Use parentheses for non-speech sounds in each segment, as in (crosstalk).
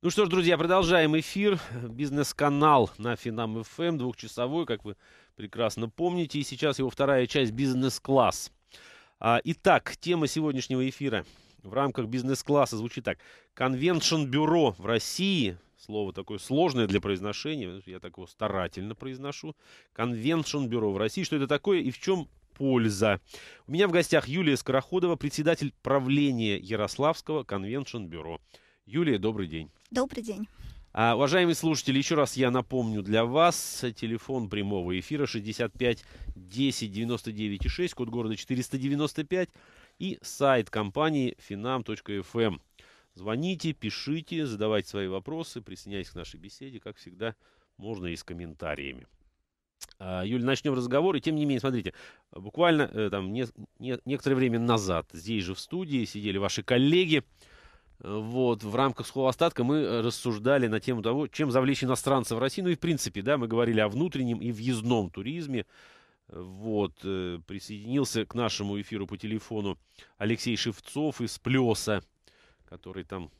Ну что ж, друзья, продолжаем эфир. Бизнес-канал на Финам ФМ, эм, двухчасовой, как вы прекрасно помните. И сейчас его вторая часть «Бизнес-класс». А, итак, тема сегодняшнего эфира в рамках бизнес-класса звучит так. Конвеншн-бюро в России, слово такое сложное для произношения, я так его старательно произношу. Конвеншн-бюро в России, что это такое и в чем польза. У меня в гостях Юлия Скороходова, председатель правления Ярославского конвеншн-бюро. Юлия, добрый день. Добрый день. А, уважаемые слушатели, еще раз я напомню для вас, телефон прямого эфира 65 10 99 6, код города 495 и сайт компании finam.fm. Эм. Звоните, пишите, задавайте свои вопросы, присоединяйтесь к нашей беседе, как всегда, можно и с комментариями. А, Юль, начнем разговор. И тем не менее, смотрите, буквально э, там не, не, некоторое время назад здесь же в студии сидели ваши коллеги, вот, в рамках сухого остатка мы э, рассуждали на тему того, чем завлечь иностранцев в Россию. Ну и в принципе, да, мы говорили о внутреннем и въездном туризме. Вот, э, присоединился к нашему эфиру по телефону Алексей Шевцов из Плеса, который там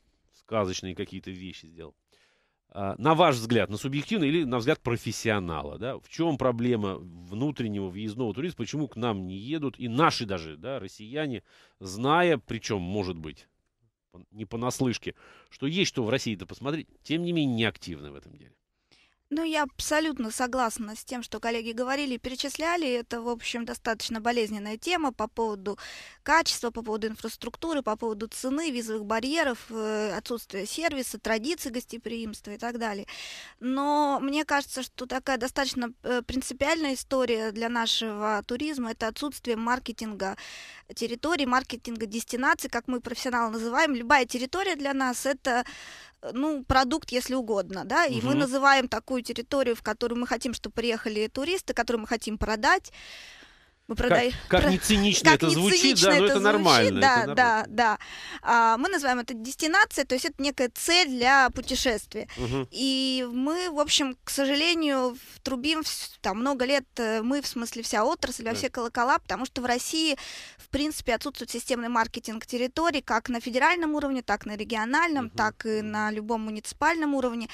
сказочные какие-то вещи сделал. А, на ваш взгляд, на субъективный или на взгляд профессионала, да, в чем проблема внутреннего въездного туризма, почему к нам не едут и наши даже, да, россияне, зная, причем, может быть, не понаслышке, что есть что в России-то посмотреть, тем не менее не активны в этом деле. Ну, я абсолютно согласна с тем, что коллеги говорили и перечисляли. Это, в общем, достаточно болезненная тема по поводу качества, по поводу инфраструктуры, по поводу цены, визовых барьеров, э, отсутствия сервиса, традиций гостеприимства и так далее. Но мне кажется, что такая достаточно э, принципиальная история для нашего туризма – это отсутствие маркетинга территории, маркетинга дестинации, как мы профессионалы называем. Любая территория для нас – это э, ну, продукт, если угодно, да, и угу. мы называем такую территорию, в которую мы хотим, чтобы приехали туристы, которую мы хотим продать. Мы продаем... Как, как не цинично это звучит, да, но это, это нормально. да, да, да. мы называем это дестинацией, то есть это некая цель для путешествия. И мы, в общем, к сожалению, трубим там много лет, э, мы, в смысле, вся отрасль, во да. все колокола, потому что в России, в принципе, отсутствует системный маркетинг территории, как на федеральном уровне, так на региональном, так и на любом муниципальном уровне.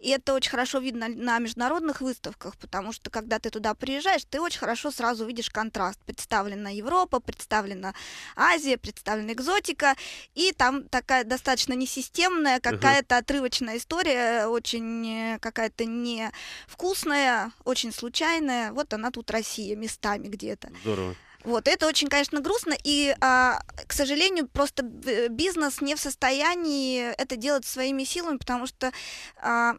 И это очень хорошо видно на международных выставках, потому что, когда ты туда приезжаешь, ты очень хорошо сразу видишь контакт контраст. Представлена Европа, представлена Азия, представлена экзотика, и там такая достаточно несистемная, какая-то uh-huh. отрывочная история, очень э, какая-то невкусная, очень случайная. Вот она тут Россия местами где-то. Здорово. Вот это очень, конечно, грустно, и, а, к сожалению, просто бизнес не в состоянии это делать своими силами, потому что а,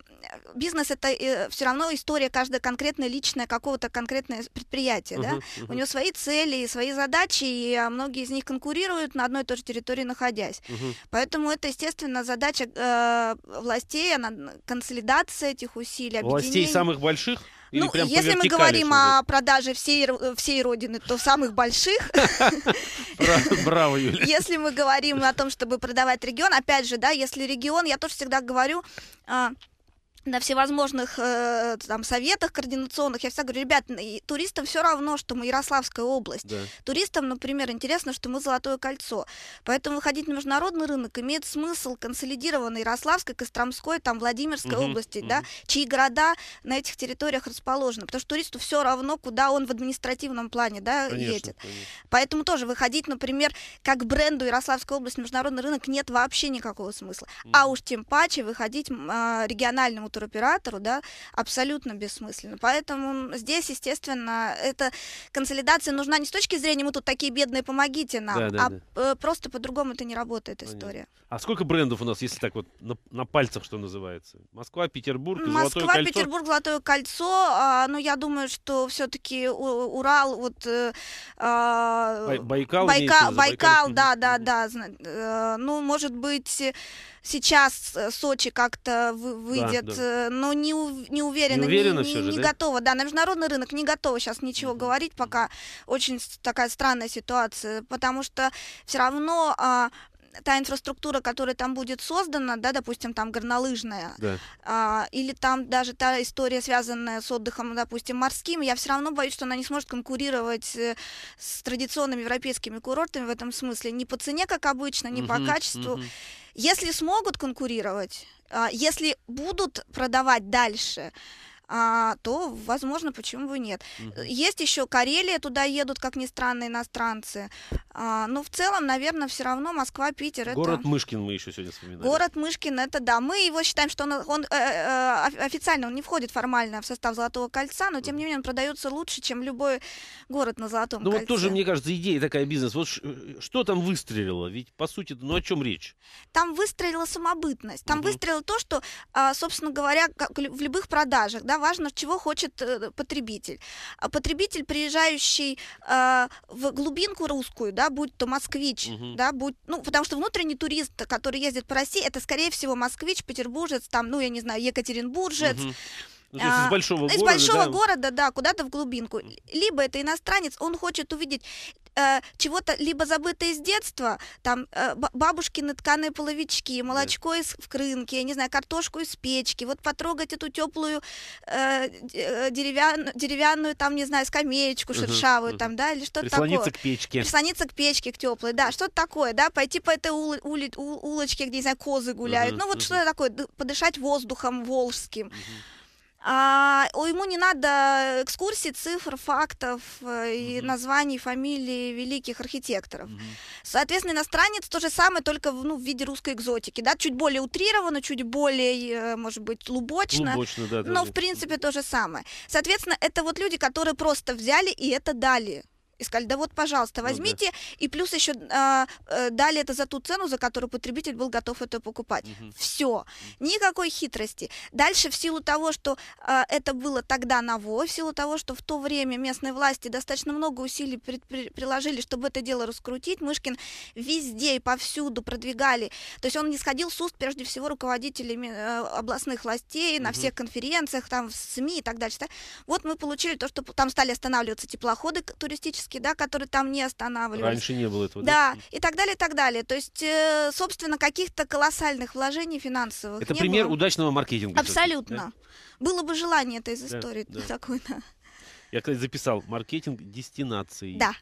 бизнес это э, все равно история каждая конкретная личная какого-то конкретного предприятия, uh-huh, да. Uh-huh. У него свои цели, свои задачи, и а, многие из них конкурируют на одной и той же территории находясь. Uh-huh. Поэтому это, естественно, задача э, властей, она консолидация этих усилий, Властей самых больших? Или ну, прям если мы говорим о продаже всей, всей Родины, то самых больших. Браво, Юля. Если мы говорим о том, чтобы продавать регион, опять же, да, если регион, я тоже всегда говорю, а, на всевозможных э, там советах координационных, я всегда говорю, ребят, туристам все равно, что мы Ярославская область. Да. Туристам, например, интересно, что мы Золотое кольцо. Поэтому выходить на международный рынок имеет смысл консолидированной Ярославской, Костромской, там, Владимирской угу, области, угу. да, чьи города на этих территориях расположены. Потому что туристу все равно, куда он в административном плане, да, конечно, едет. Конечно. Поэтому тоже выходить, например, как бренду Ярославской области международный рынок нет вообще никакого смысла. Угу. А уж тем паче выходить э, региональному туристу туроператору, да, абсолютно бессмысленно. Поэтому здесь, естественно, эта консолидация нужна не с точки зрения «мы тут такие бедные, помогите нам», да, да, а да. Э, просто по-другому это не работает Понятно. история. А сколько брендов у нас, если так вот на, на пальцах, что называется? Москва, Петербург, Москва, Золотое кольцо? Москва, Петербург, Золотое кольцо. А, ну, я думаю, что все-таки Урал, вот... Э, а, Байкал, Байкал, Байкал, да, да, да. Э, ну, может быть сейчас э, Сочи как-то выйдет, да, да. Э, но не, не уверена, не, уверена не, не, же, не да? готова. Да, на международный рынок не готова сейчас ничего mm-hmm. говорить, пока очень такая странная ситуация, потому что все равно а, та инфраструктура, которая там будет создана, да, допустим, там горнолыжная, да. а, или там даже та история, связанная с отдыхом, допустим, морским, я все равно боюсь, что она не сможет конкурировать э, с традиционными европейскими курортами в этом смысле. Не по цене, как обычно, не угу, по качеству. Угу. Если смогут конкурировать, а, если будут продавать дальше, а, то, возможно, почему бы нет. Угу. Есть еще Карелия, туда едут, как ни странно, иностранцы. А, но в целом, наверное, все равно Москва, Питер. Город это... Мышкин мы еще сегодня вспоминали. Город Мышкин, это да. Мы его считаем, что он, он э, э, э официально он не входит формально в состав Золотого кольца, но тем не менее он продается лучше, чем любой город на Золотом ну, кольце. Ну вот тоже, мне кажется, идея такая бизнес. Вот э, что там выстрелило? Ведь по сути, ну о чем речь? Там выстрелила самобытность. Там угу. выстрелило то, что, а, собственно говоря, в любых продажах, да, важно, чего хочет э, потребитель. А потребитель, приезжающий э, в глубинку русскую, да, будь то москвич, угу. да, будь, ну, потому что внутренний турист, который ездит по России, это, скорее всего, москвич, петербуржец, там, ну, я не знаю, екатеринбуржец, угу. Ну, то есть из а, большого из города. Из большого да? города, да, куда-то в глубинку. Либо это иностранец, он хочет увидеть э, чего-то либо забытое с детства, там э, бабушкины тканые половички, молочко из в крынке, я не знаю, картошку из печки, вот потрогать эту теплую э, э деревян, деревянную, там, не знаю, скамеечку шершавую, угу, там, да, или что-то такое. Прислониться к печке. Прислониться к печке, к теплой, да, что-то такое, да, пойти по этой ули, ули, улочке, где, не знаю, козы гуляют, угу, ну вот угу. что такое, подышать воздухом волжским. Угу. А, ему не надо экскурсий, цифр, фактов э, и mm-hmm. названий, фамилий великих архитекторов. Mm-hmm. Соответственно, иностранец то же самое, только в, ну, в виде русской экзотики. Да? Чуть более утрированно, чуть более, э, может быть, лубочно. лубочно да, но, да, в да. принципе, то же самое. Соответственно, это вот люди, которые просто взяли и это дали. И сказали, да вот, пожалуйста, возьмите. Ну, да. И плюс еще э, а, э, дали это за ту цену, за которую потребитель был готов это покупать. Угу. Все. Никакой хитрости. Дальше в силу того, что э, это было тогда ново, в силу того, что в то время местные власти достаточно много усилий предпри- приложили, чтобы это дело раскрутить, Мышкин везде и повсюду продвигали. То есть он не сходил с уст, прежде всего, руководителями э, областных властей угу. на всех конференциях, там в СМИ и так дальше. Вот мы получили то, что там стали останавливаться теплоходы туристические, остановки, да, которые там не останавливались. Раньше не было этого. Да, да? и так далее, и так далее. То есть, э, собственно, каких-то колоссальных вложений финансовых. Это пример было. удачного маркетинга. Абсолютно. Да? Было бы желание это из истории да. такой, да. Я, кстати, записал маркетинг дестинации. Да.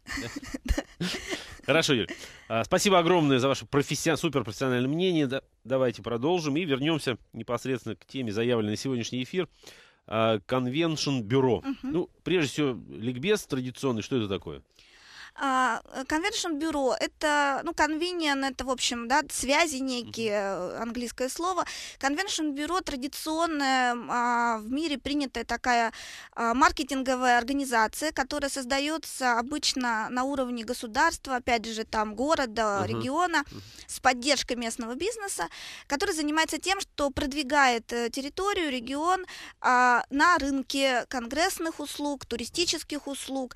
Хорошо, Юль. А, спасибо огромное за ваше профессион... суперпрофессиональное мнение. Давайте продолжим и вернемся непосредственно к теме, заявленной на сегодняшний эфир. Э, конвеншн-бюро. Угу. Ну, прежде всего, ликбез традиционный, что это такое? А, э, Конвершн-бюро — это, ну, конвениен, это, в общем, да, связи некие, э, английское слово. Конвеншн-бюро традиционная а, в мире принятая такая а, маркетинговая организация, которая создается обычно на уровне государства, опять же, там, города, uh-huh. региона, с поддержкой местного бизнеса, который занимается тем, что продвигает э, территорию, регион а, на рынке конгрессных услуг, туристических услуг,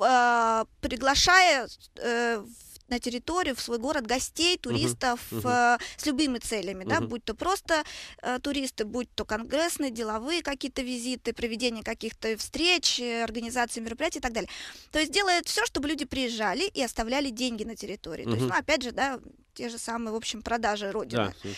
э, приглашая э, на территорию, в свой город гостей, туристов uh-huh, uh-huh. Э, с любыми целями, uh-huh. да, будь то просто э, туристы, будь то конгрессные, деловые какие-то визиты, проведение каких-то встреч, э, организации мероприятий и так далее. То есть делает все, чтобы люди приезжали и оставляли деньги на территории. Uh-huh. То есть, ну, опять же, да, те же самые, в общем, продажи Родины. Да,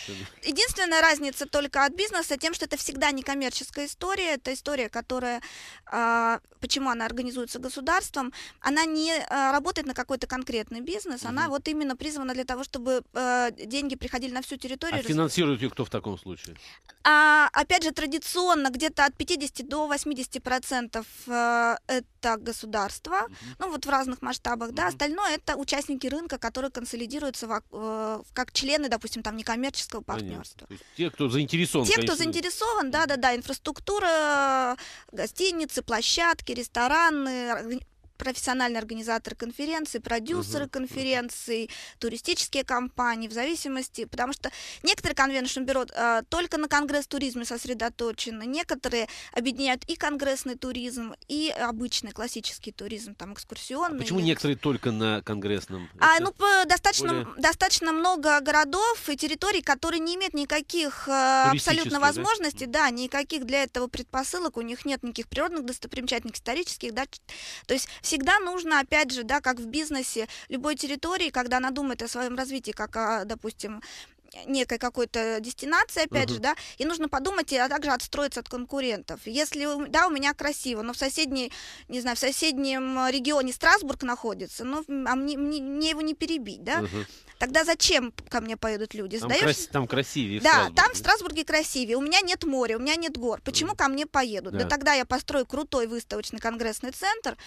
Единственная разница только от бизнеса тем, что это всегда некоммерческая история, это история, которая, а, почему она организуется государством, она не а, работает на какой-то конкретный бизнес, угу. она вот именно призвана для того, чтобы а, деньги приходили на всю территорию. А финансирует ее кто в таком случае? А, опять же, традиционно где-то от 50 до 80 процентов это государство, угу. ну вот в разных масштабах, угу. да, остальное это участники рынка, которые консолидируются в Э, как члены, допустим, там некоммерческого партнерства. те, кто заинтересован. Те, кто заинтересован, да, да, да, инфраструктура, э, гостиницы, площадки, рестораны, профессиональные организаторы конференций, продюсеры uh-huh. конференций, туристические компании, в зависимости, потому что некоторые конвеншн бюро э, только на конгресс туризма сосредоточены, некоторые объединяют и конгрессный туризм, и обычный классический туризм, там экскурсионный. А почему или... некоторые только на конгрессном? А, ну, по, достаточно, более... достаточно много городов и территорий, которые не имеют никаких э, абсолютно возможностей, да? да, никаких для этого предпосылок, у них нет никаких природных достопримечательных, исторических, да, то есть всегда нужно, опять же, да, как в бизнесе, любой территории, когда она думает о своем развитии, как, а, допустим, некой какой-то дестинации, опять угу. же, да, и нужно подумать, а также отстроиться от конкурентов. Если, да, у меня красиво, но в соседней, не знаю, в соседнем регионе Страсбург находится, но ну, а мне, мне, мне его не перебить, да, угу. тогда зачем ко мне поедут люди? Там, Сдаешь... крас... там красивее. Да, Страсбург. там в Страсбурге красивее, у меня нет моря, у меня нет гор, почему ко мне поедут? Да, да тогда я построю крутой выставочный конгрессный центр,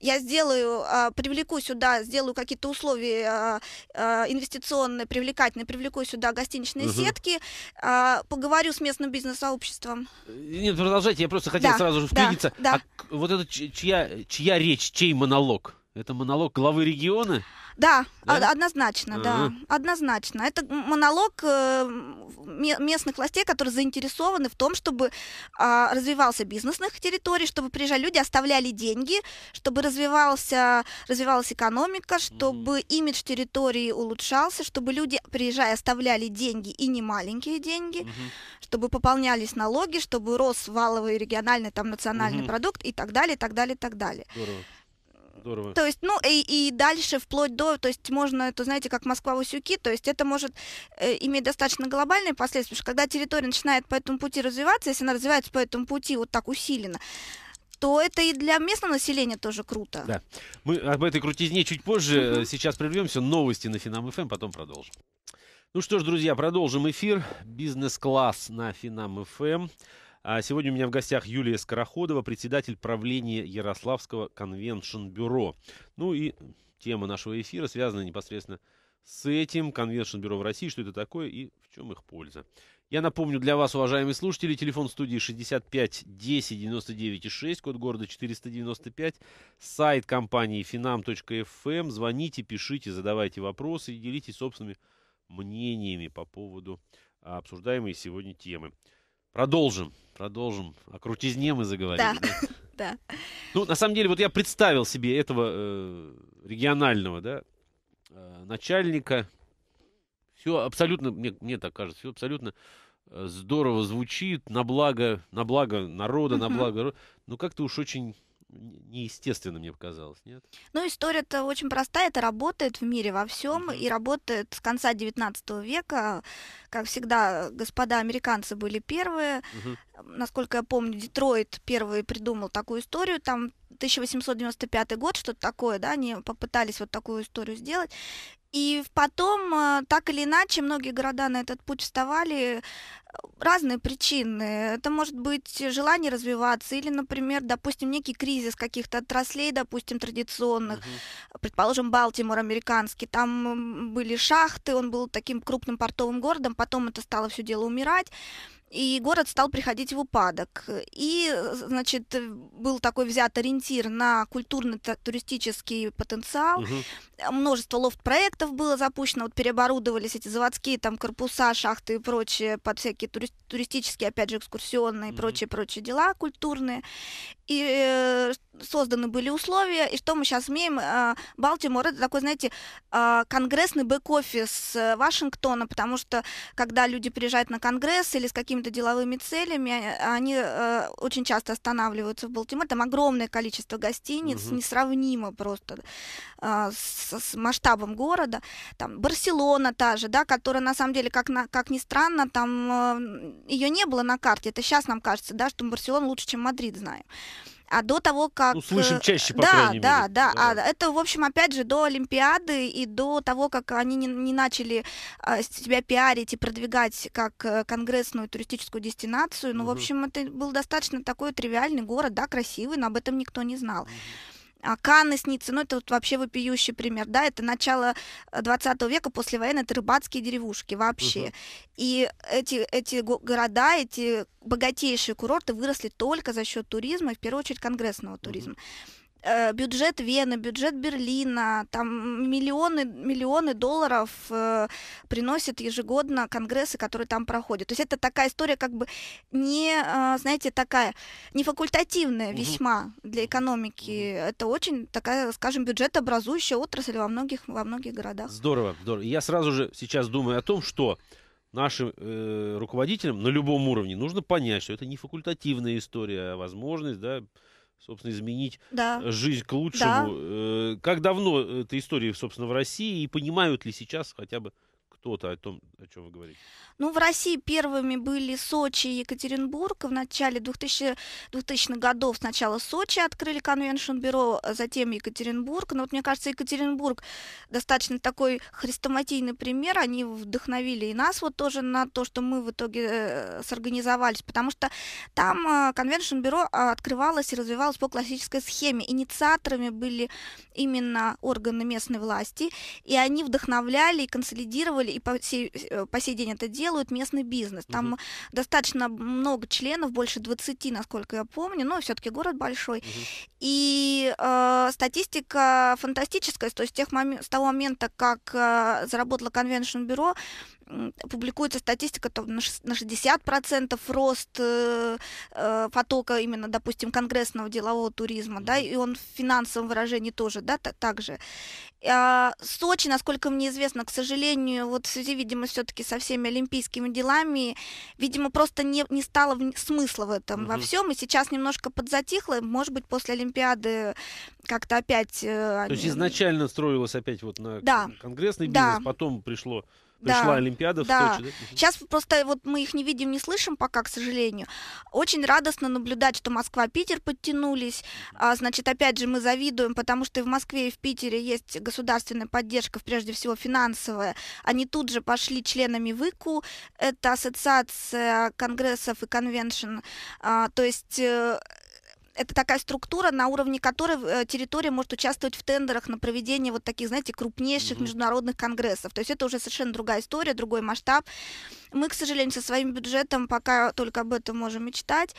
я сделаю, а, привлеку сюда, сделаю какие-то условия а, а, инвестиционные, привлекательные, привлеку сюда гостиничные угу. сетки. А, поговорю с местным бизнес-сообществом. Э, нет, продолжайте, я просто хотел да, сразу же Да, да. А вот это чья, чья речь, чей монолог? Это монолог главы региона? Да, да? однозначно, А-а-а. да, однозначно. Это монолог э, местных властей, которые заинтересованы в том, чтобы а, развивался бизнес на их территории, чтобы приезжали люди, оставляли деньги, чтобы развивался, развивалась экономика, чтобы mm-hmm. имидж территории улучшался, чтобы люди, приезжая, оставляли деньги и не маленькие деньги, mm-hmm. чтобы пополнялись налоги, чтобы рос валовый региональный, там, национальный mm-hmm. продукт и так далее, и так далее, и так далее. Здорово. Здорово. То есть, ну, и, и дальше, вплоть до, то есть, можно, это, знаете, как Москва-Усюки, то есть, это может э, иметь достаточно глобальные последствия, потому что когда территория начинает по этому пути развиваться, если она развивается по этому пути вот так усиленно, то это и для местного населения тоже круто. Да. Мы об этой крутизне чуть позже. Угу. Сейчас прервемся. Новости на Финам ФМ, эм, потом продолжим. Ну что ж, друзья, продолжим эфир. Бизнес-класс на Финам ФМ. А сегодня у меня в гостях Юлия Скороходова, председатель правления Ярославского конвеншн-бюро. Ну и тема нашего эфира связана непосредственно с этим конвеншн-бюро в России, что это такое и в чем их польза. Я напомню для вас, уважаемые слушатели, телефон студии 65 10 99 6, код города 495, сайт компании finam.fm. Эм. Звоните, пишите, задавайте вопросы и делитесь собственными мнениями по поводу а, обсуждаемой сегодня темы. Продолжим, продолжим. О крутизне мы заговорили. Да. (laughs) да? Ну, на самом деле, вот я представил себе этого э, регионального, да, э, начальника. Все абсолютно, мне, мне так кажется, все абсолютно э, здорово звучит, на благо, на благо народа, на благо... Но ну, как-то уж очень неестественно, мне показалось, нет? Ну, история-то очень простая, это работает в мире во всем, mm-hmm. и работает с конца 19 века. Как всегда, господа американцы были первые. Mm-hmm. Насколько я помню, Детройт первый придумал такую историю, там 1895 год, что-то такое, да, они попытались вот такую историю сделать. И потом, э, так или иначе, многие города на этот путь вставали. Э, разные причины. Это может быть желание развиваться или, например, допустим, некий кризис каких-то отраслей, допустим, традиционных. uh Предположим, Балтимор американский. Там были шахты, он был таким крупным портовым городом, потом это стало все дело умирать и город стал приходить в упадок. И, значит, был такой взят ориентир на культурно-туристический потенциал. Угу. Множество лофт-проектов было запущено, вот переоборудовались эти заводские там корпуса, шахты и прочее под всякие тури- туристические, опять же, экскурсионные и угу. прочие-прочие дела культурные. И э, созданы были условия, и что мы сейчас имеем? Э, Балтимор — это такой, знаете, а, конгрессный бэк-офис э, Вашингтона, потому что когда люди приезжают на конгресс или с каким какими-то деловыми целями, а, они э, очень часто останавливаются в Балтиморе. Там огромное количество гостиниц, Uh -huh. несравнимо просто э, с, с масштабом города. Там Барселона та же, да, которая на самом деле, как, на, как ни странно, там э, ее не было на карте. Это сейчас нам кажется, да, что мы Барселону лучше, чем Мадрид знаем а до того, как... Ну, чаще, по да, крайней да, мере. Да, да, да. это, в общем, опять же, до Олимпиады и до того, как они не, не начали а, себя пиарить и продвигать как э, конгрессную туристическую дестинацию. Ну, угу. в общем, это был достаточно такой тривиальный город, да, красивый, но об этом никто не знал. Угу. А, Канны снится, ну это вот вообще вопиющий пример, да, это начало 20 э, века, после войны, это рыбацкие деревушки вообще. Угу. И эти, эти города, эти богатейшие курорты выросли только за счет туризма, и в первую очередь конгрессного туризма. Угу. Э, бюджет Вены, бюджет Берлина, там миллионы, миллионы долларов э, приносят ежегодно конгрессы, которые там проходят. То есть это такая история как бы не, э, знаете, такая, не факультативная весьма угу. для экономики. Это очень такая, скажем, бюджетообразующая отрасль во многих, во многих городах. Здорово, здорово. Я сразу же сейчас думаю о том, что нашим э, руководителям на любом уровне нужно понять, что это не факультативная история, а возможность, да, собственно, изменить да. Э, жизнь к лучшему. Да. Э, как давно э, эта история, собственно, в России, и понимают ли сейчас хотя бы что-то о том, о чем вы говорите? Ну, в России первыми были Сочи и Екатеринбург. В начале 2000, х годов сначала Сочи открыли конвеншн-бюро, а затем Екатеринбург. Но вот мне кажется, Екатеринбург достаточно такой хрестоматийный пример. Они вдохновили и нас вот тоже на то, что мы в итоге э, сорганизовались, потому что там э, конвеншн-бюро а, открывалось и развивалось по классической схеме. Инициаторами были именно органы местной власти, и они вдохновляли и консолидировали и по сей, э, по сей день это делают, местный бизнес. Там угу. достаточно много членов, больше 20, насколько я помню, но все-таки город большой. Угу. И э, статистика фантастическая, то есть с, тех мом... с того момента, как э, заработало конвеншн-бюро, публикуется статистика то на 60% рост э, э, потока именно, допустим, конгрессного делового туризма, да, и он в финансовом выражении тоже, да, так же. А, Сочи, насколько мне известно, к сожалению, вот в связи, видимо, все-таки со всеми олимпийскими делами, видимо, просто не, не стало в, смысла в этом угу. во всем, и сейчас немножко подзатихло, может быть, после Олимпиады как-то опять... Э, То они... есть изначально строилось опять вот на да. конгрессный бизнес, да. потом пришло Пришла да, Олимпиада в да. Сочи. Да? Сейчас просто вот мы их не видим, не слышим пока, к сожалению. Очень радостно наблюдать, что Москва, Питер подтянулись. А, значит, опять же, мы завидуем, потому что и в Москве, и в Питере есть государственная поддержка, прежде всего финансовая. Они тут же пошли членами ВИКу. Это ассоциация конгрессов и конвеншн. А, то есть э, это такая структура, на уровне которой э, территория может участвовать в тендерах на проведение вот таких, знаете, крупнейших mm-hmm. международных конгрессов. То есть это уже совершенно другая история, другой масштаб. Мы, к сожалению, со своим бюджетом пока только об этом можем мечтать.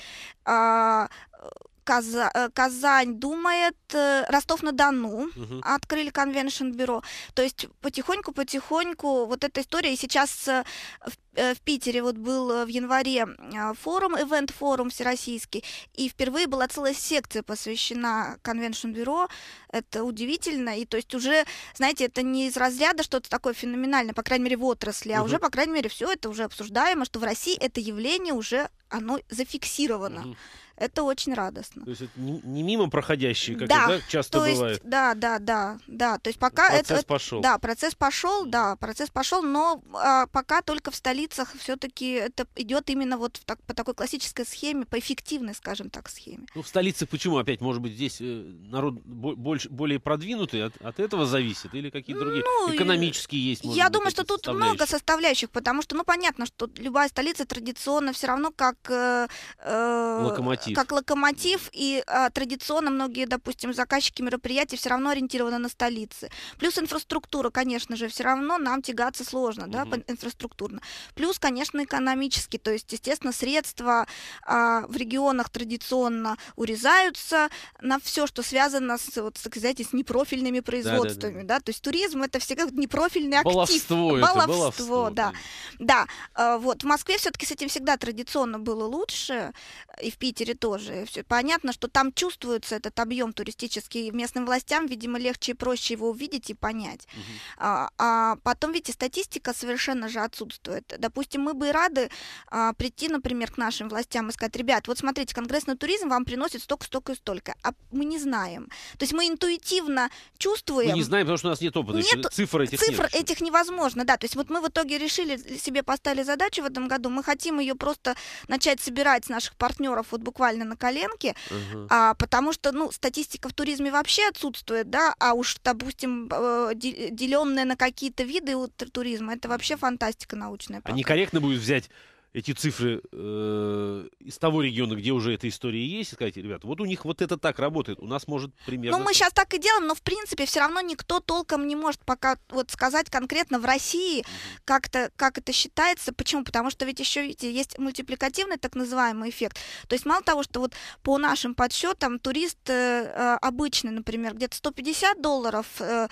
А, э, Казань думает, э, Ростов-на-Дону uh-huh. открыли конвеншн-бюро. То есть потихоньку-потихоньку вот эта история, и сейчас в Э, в Питере вот был э, в январе а, форум, ивент-форум всероссийский, и впервые была целая секция посвящена конвеншн-бюро. Это удивительно, и то есть уже, знаете, это не из разряда что-то такое феноменальное, по крайней мере, в отрасли, а угу. уже, по крайней мере, все это уже обсуждаемо, что в России это явление уже, оно зафиксировано. Угу. Это очень радостно. То есть это не мимо проходящие, как да, это да, часто то есть, бывает. Да, да, да, да. То есть пока процесс это, пошел. Да, процесс пошел, да, процесс пошел, но а, пока только в столице лицах все-таки это идет именно вот так, по такой классической схеме, по эффективной, скажем так, схеме. Ну, в столице почему опять, может быть, здесь э, народ больше, более продвинутый, от, от этого зависит? Или какие-то другие ну, экономические есть? я быть, думаю, что тут много составляющих, потому что, ну, понятно, что любая столица традиционно все равно как... Э, э, локомотив. Как локомотив, и э, традиционно многие, допустим, заказчики мероприятий все равно ориентированы на столицы. Плюс инфраструктура, конечно же, все равно нам тягаться сложно, угу. да, инфраструктурно. Плюс, конечно, экономически, то есть, естественно, средства а, в регионах традиционно урезаются на все, что связано с, вот, так сказать, с непрофильными производствами, да, да, да. да, то есть туризм это всегда непрофильный актив, баловство, это, баловство, да, да, а, вот в Москве все-таки с этим всегда традиционно было лучше, и в Питере тоже. Все понятно, что там чувствуется этот объем туристический, местным властям, видимо, легче и проще его увидеть и понять. Угу. А, а потом, видите, статистика совершенно же отсутствует. Допустим, мы бы рады а, прийти, например, к нашим властям и сказать, ребят, вот смотрите, конгрессный туризм вам приносит столько, столько и столько. А мы не знаем. То есть мы интуитивно чувствуем... Мы не знаем, потому что у нас нет опыта. Нет, цифр этих цифр нет. этих невозможно, да. То есть вот мы в итоге решили, себе поставили задачу в этом году, мы хотим ее просто начать собирать с наших партнеров вот буквально на коленке, угу. а, потому что, ну, статистика в туризме вообще отсутствует, да, а уж, допустим, э, деленная на какие-то виды туризма, это вообще фантастика научная. А некорректно будет взять эти цифры э, из того региона, где уже эта история есть, и сказать, ребята, вот у них вот это так работает, у нас может примерно... Ну, мы сейчас так и делаем, но, в принципе, все равно никто толком не может пока вот сказать конкретно в России, как-то, как это считается. Почему? Потому что ведь еще, видите, есть мультипликативный так называемый эффект. То есть мало того, что вот по нашим подсчетам турист э, э, обычный, например, где-то 150 долларов э,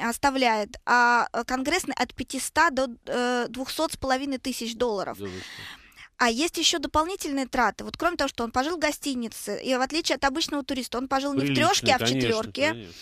оставляет, а э, конгрессный от 500 до 200 э, с половиной тысяч долларов. а есть еще дополнительные траты. Вот кроме того, что он пожил в гостинице, и в отличие от обычного туриста, он пожил Прилично, не в трешке, а в конечно, Конечно.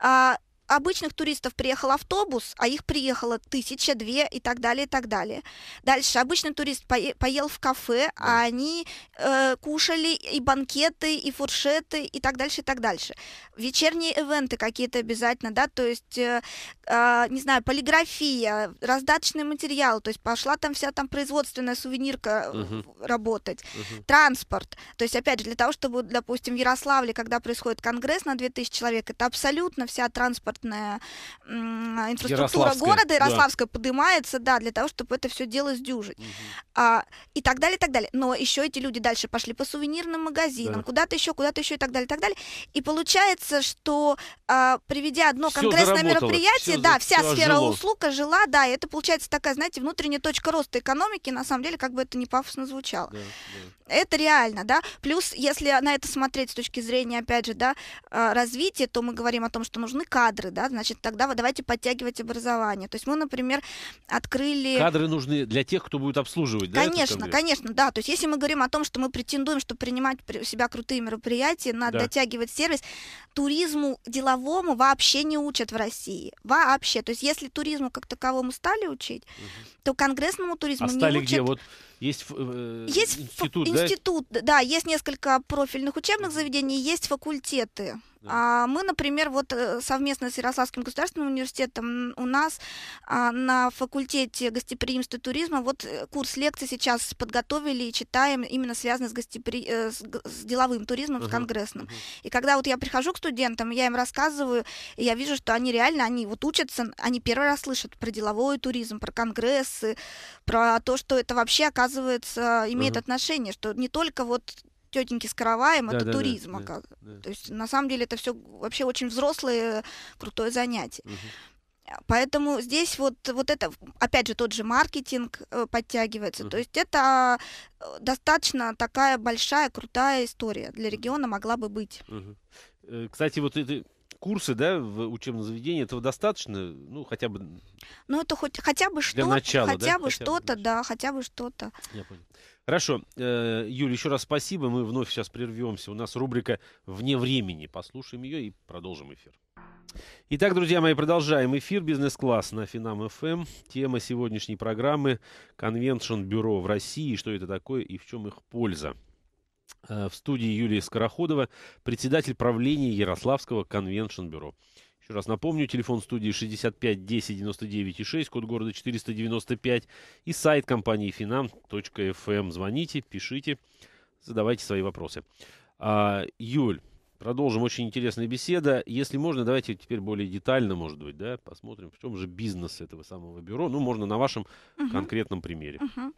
А, обычных туристов приехал автобус, а их приехало тысяча, две и так далее, и так далее. Дальше обычный турист поел в кафе, а они э, кушали и банкеты, и фуршеты, и так дальше, и так дальше. Вечерние ивенты какие-то обязательно, да, то есть, э, э, не знаю, полиграфия, раздаточный материал, то есть пошла там вся там производственная сувенирка uh работать, uh транспорт, то есть, опять же, для того, чтобы, допустим, в Ярославле, когда происходит конгресс на 2000 человек, это абсолютно вся транспорт транспортная инфраструктура Ярославская, города Ярославская да. поднимается, да, для того, чтобы это все дело сдюжить. Угу. А, и так далее, и так далее. Но еще эти люди дальше пошли по сувенирным магазинам, да. куда-то еще, куда-то еще и так далее, и так далее. И получается, что а, приведя одно все конгрессное мероприятие, все, да, вся все сфера ожило. услуг ожила, да, и это получается такая, знаете, внутренняя точка роста экономики, на самом деле, как бы это не пафосно звучало. Да, да. Это реально, да. Плюс, если на это смотреть с точки зрения, опять же, да, а, развития, то мы говорим о том, что нужны кадры, кадры, да, значит, тогда давайте подтягивать образование. То есть мы, например, открыли... Кадры нужны для тех, кто будет обслуживать, да? Конечно, конечно, да. То есть если мы говорим о том, что мы претендуем, что принимать у себя крутые мероприятия, надо да. дотягивать сервис, туризму деловому вообще не учат в России. Вообще. То есть если туризму как таковому стали учить, угу. то конгрессному туризму а не стали учат... где? Вот есть, э, есть институт, да? институт, да, есть несколько профильных учебных заведений, есть факультеты. Да. А мы, например, вот э, совместно с Ярославским государственным университетом у нас а, на факультете гостеприимства и туризма вот э, курс лекций сейчас подготовили и читаем, именно связанный с, гостепри... Э, с, с деловым туризмом, uh-huh. с конгрессным. Uh-huh. И когда вот я прихожу к студентам, я им рассказываю, и я вижу, что они реально, они вот учатся, они первый раз слышат про деловой туризм, про конгрессы, про то, что это вообще оказывается оказывается, имеет ага. отношение, что не только вот тетеньки с караваем, да, это да, туризм. Да, как. Да, да. То есть на самом деле это все вообще очень взрослое, крутое занятие. Угу. Поэтому здесь вот, вот это, опять же, тот же маркетинг э, подтягивается. Uh-huh. То есть это э, достаточно такая большая, крутая история для региона могла бы быть. Uh-huh. Кстати, вот это курсы, да, в учебном заведении, этого достаточно, ну, хотя бы... Ну, это хоть, хотя бы что-то, начала, хотя да? бы хотя что-то, бы, да, хотя бы что-то. Я понял. Хорошо, э, Юля, еще раз спасибо, мы вновь сейчас прервемся, у нас рубрика «Вне времени», послушаем ее и продолжим эфир. Итак, друзья мои, продолжаем эфир «Бизнес-класс» на Финам ФМ. Эм. Тема сегодняшней программы – конвеншн-бюро в России, что это такое и в чем их польза. Э, в студии Юлия Скороходова, председатель правления Ярославского конвеншн-бюро. Еще раз напомню, телефон студии 65 10 99 6, код города 495 и сайт компании finam.fm. Эм. Звоните, пишите, задавайте свои вопросы. А, Юль, продолжим. Очень интересная беседа. Если можно, давайте теперь более детально, может быть, да, посмотрим, в чем же бизнес этого самого бюро. Ну, можно на вашем угу. конкретном примере. Угу.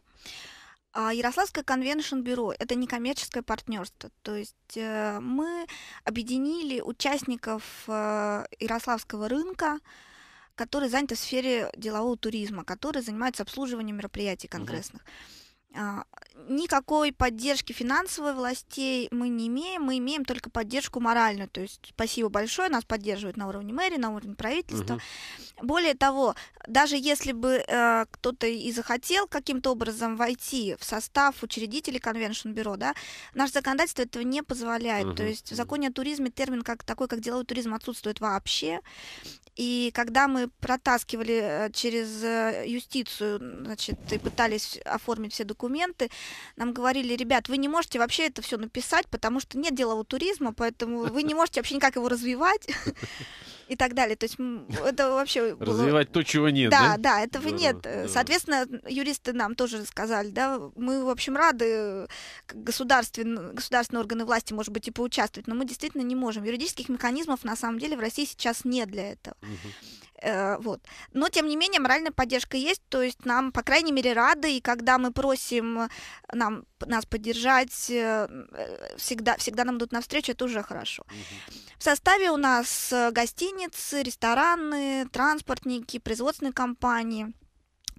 А Ярославское конвеншн-бюро – это некоммерческое партнерство. То есть э, мы объединили участников э, Ярославского рынка, которые заняты в сфере делового туризма, которые занимаются обслуживанием мероприятий конгрессных. Угу. А, никакой поддержки финансовой властей мы не имеем, мы имеем только поддержку моральную. То есть спасибо большое, нас поддерживают на уровне мэрии, на уровне правительства. Угу. Более того, даже если бы э, кто-то и захотел каким-то образом войти в состав учредителей конвеншн бюро, да, наше законодательство этого не позволяет. Угу. То есть в законе о туризме термин как такой, как деловой туризм, отсутствует вообще. И когда мы протаскивали э, через э, юстицию, значит, и пытались оформить все документы, нам говорили, ребят, вы не можете вообще это все написать, потому что нет дела туризма, поэтому вы не можете вообще никак его развивать (laughs) и так далее. То есть это вообще... Развивать то, чего нет, да? Да, этого нет. Соответственно, юристы нам тоже сказали, да, мы, в общем, рады, государственные, государственные органы власти, может быть, и поучаствовать, но мы действительно не можем. Юридических механизмов, на самом деле, в России сейчас нет для этого. Э, вот. Но, тем не менее, моральная поддержка есть, то есть нам, по крайней мере, рады, и когда мы просим э, нам, нас поддержать, э, всегда, всегда нам идут навстречу, это уже хорошо. В составе у нас гостиницы, рестораны, транспортники, производственные компании –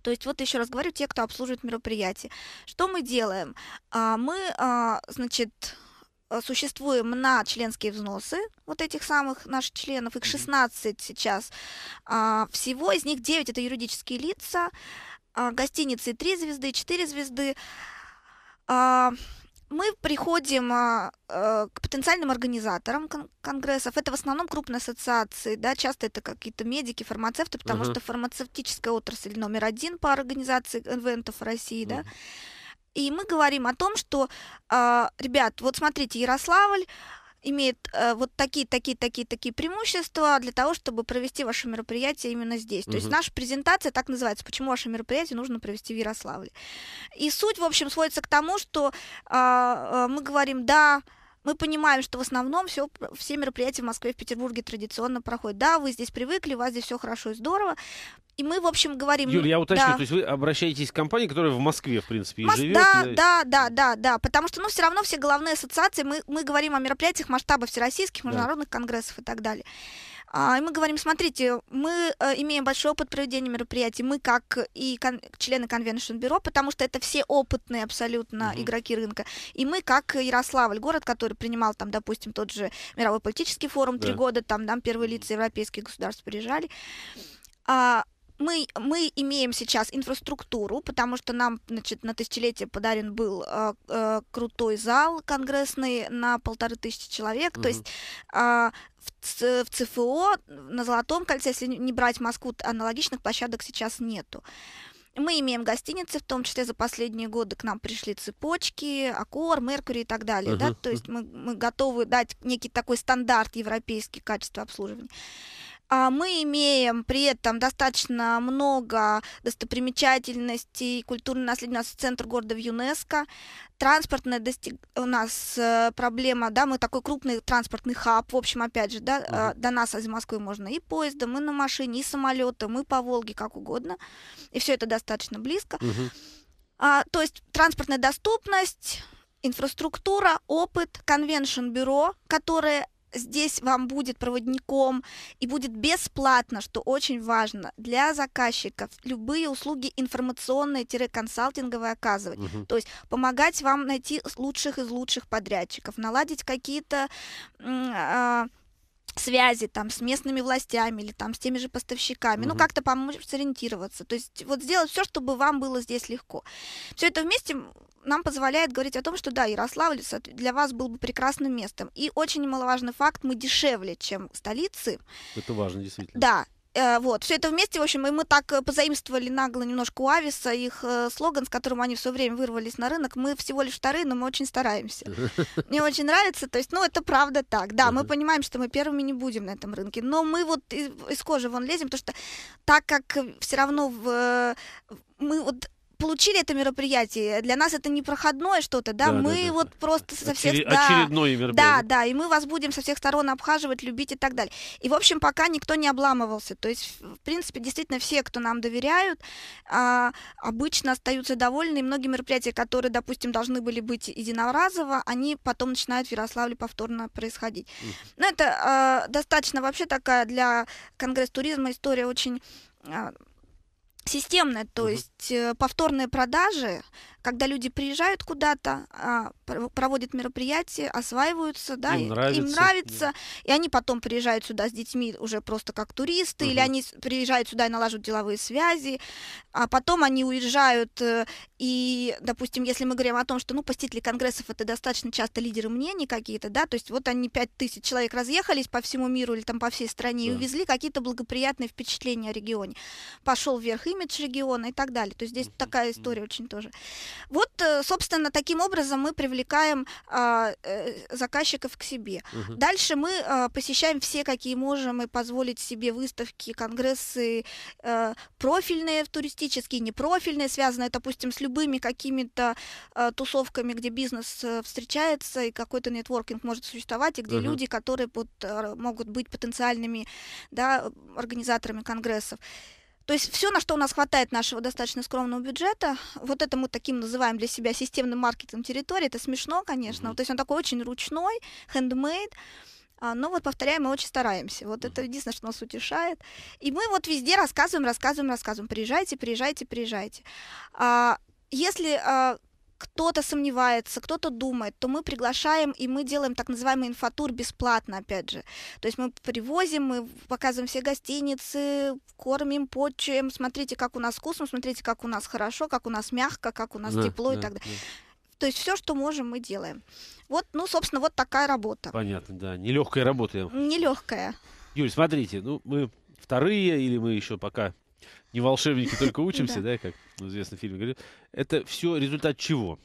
то есть вот еще раз говорю, те, кто обслуживает мероприятие. Что мы делаем? А, мы, а, значит, Э, существуем на членские взносы вот этих самых наших членов, их 16 сейчас. А, всего из них 9 это юридические лица, а, гостиницы 3 звезды, 4 звезды. А, мы приходим э, к потенциальным организаторам кон- конгрессов. Это в основном крупные ассоциации, да, часто это какие-то медики, фармацевты, потому uh-huh. что фармацевтическая отрасль номер один по организации инвентов в России, uh-huh. да. И мы говорим о том, что, э, ребят, вот смотрите, Ярославль имеет э, вот такие, такие, такие, такие преимущества для того, чтобы провести ваше мероприятие именно здесь. Угу. То есть наша презентация так называется, почему ваше мероприятие нужно провести в Ярославле. И суть, в общем, сводится к тому, что э, э мы говорим, да, мы понимаем, что в основном все, все мероприятия в Москве и в Петербурге традиционно проходят. Да, вы здесь привыкли, у вас здесь все хорошо и здорово. И мы, в общем, говорим... Юль, я уточню, да. то есть вы обращаетесь к компании, которая в Москве, в принципе, и Мос... живет? Да, и... да, да, да, да, потому что, ну, все равно все головные ассоциации, мы, мы говорим о мероприятиях масштаба всероссийских, международных да. конгрессов и так далее. А, и мы говорим, смотрите, мы э, имеем большой опыт проведения мероприятий, мы как э, и кон- члены конвеншн-бюро, потому что это все опытные абсолютно mm-hmm. игроки рынка, и мы как Ярославль, город, который принимал там, допустим, тот же Мировой политический форум, да. три года там, там первые лица европейских государств приезжали. А, мы, мы имеем сейчас инфраструктуру, потому что нам значит, на тысячелетие подарен был э, э, крутой зал конгрессный на полторы тысячи человек. Mm-hmm. То есть э, в, в ЦФО на Золотом кольце, если не брать Москву, аналогичных площадок сейчас нету. Мы имеем гостиницы, в том числе за последние годы к нам пришли цепочки, Акор, Меркури и так далее. Uh-huh. Да? То есть мы, мы готовы дать некий такой стандарт европейский качества обслуживания. А мы имеем при этом достаточно много достопримечательностей, культурный наследие у нас центр города в ЮНЕСКо, транспортная достиг... у нас э, проблема, да, мы такой крупный транспортный хаб, в общем, опять же, да, э, до нас из Москвы можно и поездом, и на машине, и самолетом, и по Волге, как угодно, и все это достаточно близко. А, то есть транспортная доступность, инфраструктура, опыт, конвеншн-бюро, которые здесь вам будет проводником и будет бесплатно, что очень важно для заказчиков, любые услуги информационные-консалтинговые оказывать. Угу. То есть помогать вам найти лучших из лучших подрядчиков, наладить какие-то... Э, связи там с местными властями или там с теми же поставщиками, угу. ну как-то помочь сориентироваться, то есть вот сделать все, чтобы вам было здесь легко. Все это вместе нам позволяет говорить о том, что да, Ярославль для вас был бы прекрасным местом. И очень немаловажный факт, мы дешевле, чем столицы. Это важно, действительно. Да, Э, вот, все это вместе, в общем, и мы так э, позаимствовали нагло немножко у Ависа их э, слоган, с которым они все время вырвались на рынок. Мы всего лишь вторые, но мы очень стараемся. (laughs) Мне очень нравится, то есть, ну, это правда так. Да, мы понимаем, что мы первыми не будем на этом рынке, но мы вот из, из кожи вон лезем, потому что так как все равно в, мы вот получили это мероприятие. Для нас это не проходное что-то, да? да мы да, вот да. просто со всех... Очеред... Да, Очередное мероприятие. Да, да, и мы вас будем со всех сторон обхаживать, любить и так далее. И, в общем, пока никто не обламывался. То есть, в принципе, действительно все, кто нам доверяют, а, обычно остаются довольны. И многие мероприятия, которые, допустим, должны были быть единоразово, они потом начинают в Ярославле повторно происходить. Mm. Но ну, это а, достаточно вообще такая для Конгресс туризма история очень а, системная, то угу. есть э, повторные продажи, когда люди приезжают куда-то, а, проводят мероприятия, осваиваются, да, им нравится, им нравится и они потом приезжают сюда с детьми уже просто как туристы, угу. или они приезжают сюда и налаживают деловые связи, а потом они уезжают э, и, допустим, если мы говорим о том, что, ну, посетители конгрессов это достаточно часто лидеры мнений какие-то, да, то есть вот они 5000 человек разъехались по всему миру или там по всей стране да. и увезли какие-то благоприятные впечатления о регионе. Пошел вверх имидж региона и так далее. То есть здесь такая история очень тоже. Вот, э, собственно, таким образом мы привлекаем а, э, заказчиков к себе. Угу. Дальше мы а, посещаем все, какие можем, и позволить себе выставки, конгрессы э, профильные, туристические, непрофильные, связанные, допустим, с любыми какими-то тусовками, где бизнес встречается, и какой-то нетворкинг может существовать, и где угу. люди, которые а, могут быть потенциальными да, организаторами конгрессов. То есть все, на что у нас хватает нашего достаточно скромного бюджета, вот это мы таким называем для себя системным маркетингом территории. Это смешно, конечно. Mm-hmm. То есть он такой очень ручной, handmade. А, но вот, повторяем, мы очень стараемся. Вот это единственное, что нас утешает. И мы вот везде рассказываем, рассказываем, рассказываем. Приезжайте, приезжайте, приезжайте. А, если а, кто-то сомневается, кто-то думает, то мы приглашаем и мы делаем так называемый инфотур бесплатно, опять же. То есть мы привозим, мы показываем все гостиницы, кормим, почуем, смотрите, как у нас вкусно, смотрите, как у нас хорошо, как у нас мягко, как у нас да, тепло да, и так далее. Да. То есть все, что можем, мы делаем. Вот, ну, собственно, вот такая работа. Понятно, да. Нелегкая работа. Нелегкая. Юль, смотрите, ну, мы вторые, или мы еще пока не волшебники, только (laughs) учимся, да, как в известном фильме говорит. Это все результат чего?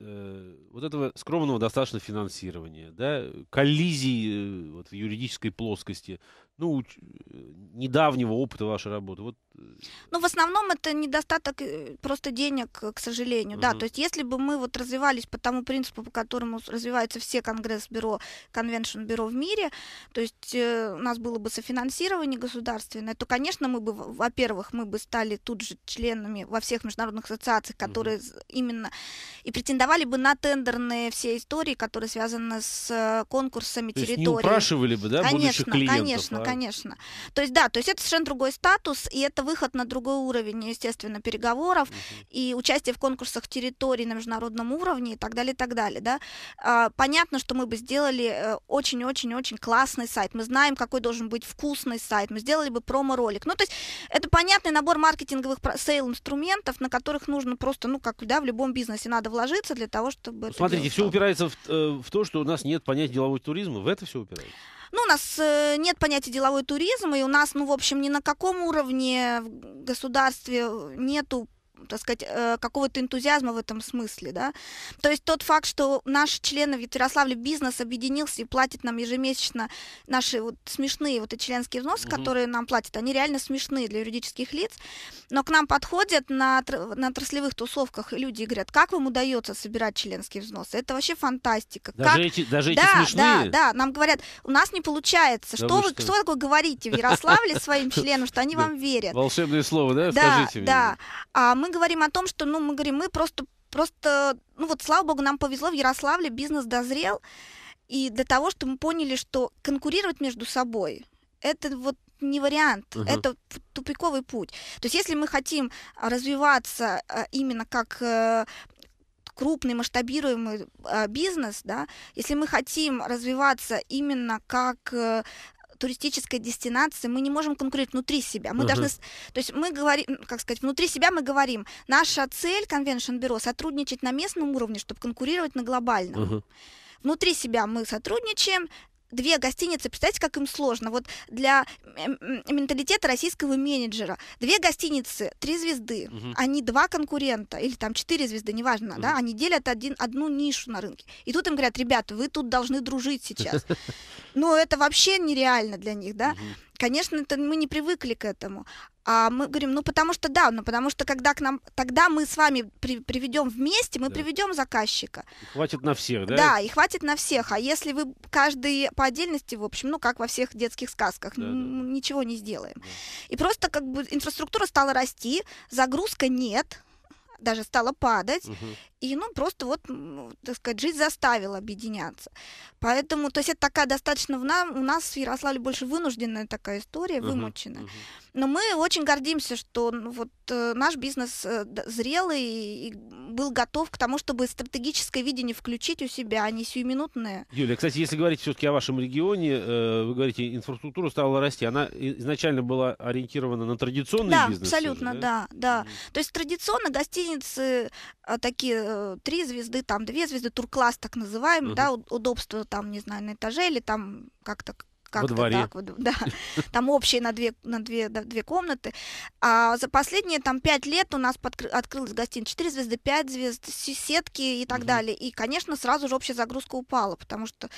Э, вот этого скромного достаточно финансирования, да, коллизии э, вот, в юридической плоскости, ну, э, недавнего опыта вашей работы. Вот ну, в основном это недостаток э, просто денег, э, к сожалению, угу. да. То есть, если бы мы вот развивались по тому принципу, по которому развиваются все конгресс-бюро, конвеншн-бюро в мире, то есть э, у нас было бы софинансирование государственное, то, конечно, мы бы, во-первых, мы бы стали тут же членами во всех международных ассоциациях, которые угу. именно и претендовали бы на тендерные все истории, которые связаны с э, конкурсами территории. не упрашивали бы, да, конечно, будущих клиентов? Конечно, конечно, а? конечно. То есть, да, то есть это совершенно другой статус, и это это выход на другой уровень, естественно, переговоров uh-huh. и участие в конкурсах территорий на международном уровне и так далее, и так далее, да. А, понятно, что мы бы сделали э, очень-очень-очень классный сайт, мы знаем, какой должен быть вкусный сайт, мы сделали бы промо-ролик, ну, то есть это понятный набор маркетинговых сейл-инструментов, на которых нужно просто, ну, как, да, в любом бизнесе надо вложиться для того, чтобы... Смотрите, все упирается в, э, в то, что у нас нет понятия деловой туризма, в это все упирается? Ну, у нас э, нет понятия деловой туризм, и у нас, ну, в общем, ни на каком уровне в государстве нету так сказать, э, какого-то энтузиазма в этом смысле, да. То есть тот факт, что наши члены в Ярославле бизнес объединился и платит нам ежемесячно наши вот смешные вот эти членские взносы, угу. которые нам платят, они реально смешные для юридических лиц, но к нам подходят на, на отраслевых тусовках и люди говорят, как вам удается собирать членские взносы? Это вообще фантастика. Даже, как... эти, даже да, смешные? Да, да, нам говорят, у нас не получается. Да что вы, что... что такое говорите в Ярославле своим членам, что они вам верят? Волшебные слова, да? Да, да. А мы говорим о том, что, ну, мы говорим, мы просто, просто, ну вот, слава богу, нам повезло, в Ярославле бизнес дозрел, и для того, чтобы мы поняли, что конкурировать между собой, это вот не вариант, угу. это тупиковый путь. То есть, если мы хотим развиваться э, именно как э, крупный масштабируемый э, бизнес, да, если мы хотим развиваться именно как туристической дестинации мы не можем конкурировать внутри себя. Мы uh-huh. должны, то есть мы говорим, как сказать, внутри себя мы говорим, наша цель Convention бюро сотрудничать на местном уровне, чтобы конкурировать на глобальном. Uh-huh внутри себя мы сотрудничаем, две гостиницы, представьте, как им сложно. Вот для менталитета российского менеджера. Две гостиницы, три звезды, угу. они два конкурента, или там четыре звезды, неважно, угу. да, они делят один, одну нишу на рынке. И тут им говорят, ребята, вы тут должны дружить сейчас. (laughs) Но ну, это вообще нереально для них, да. Угу. Конечно, это мы не привыкли к этому. А мы говорим, ну потому что да, ну потому что когда к нам, тогда мы с вами при, приведем вместе, мы да. приведем заказчика. И хватит на всех, да? Да, и хватит на всех. А если вы каждый по отдельности, в общем, ну как во всех детских сказках, да, да. ничего не сделаем. Да. И просто как бы инфраструктура стала расти, загрузка нет, даже стала падать. Угу. И, ну, просто вот, ну, так сказать, жизнь заставила объединяться. Поэтому, то есть это такая достаточно в нам, у нас в Ярославле больше вынужденная такая история, вымученная. Угу. Но мы очень гордимся, что ну, вот э, наш бизнес э, зрелый и был готов к тому, чтобы стратегическое видение включить у себя, а не сиюминутное. Юлия, кстати, если говорить все-таки о вашем регионе, э, вы говорите, инфраструктура стала расти. Она изначально была ориентирована на традиционный да, бизнес? Абсолютно, же, да, да. да. То есть традиционно гостиницы такие три звезды, там две звезды, туркласс так называемый, uh-huh. да, удобство там, не знаю, на этаже или там как-то как-то во дворе. так. Да. (laughs) Там общие на две, на две, да, две комнаты. А за последние там пять лет у нас подкры- открылась гостиница 4 звезды, пять звезд, сетки и так угу. далее. И, конечно, сразу же общая загрузка упала, потому что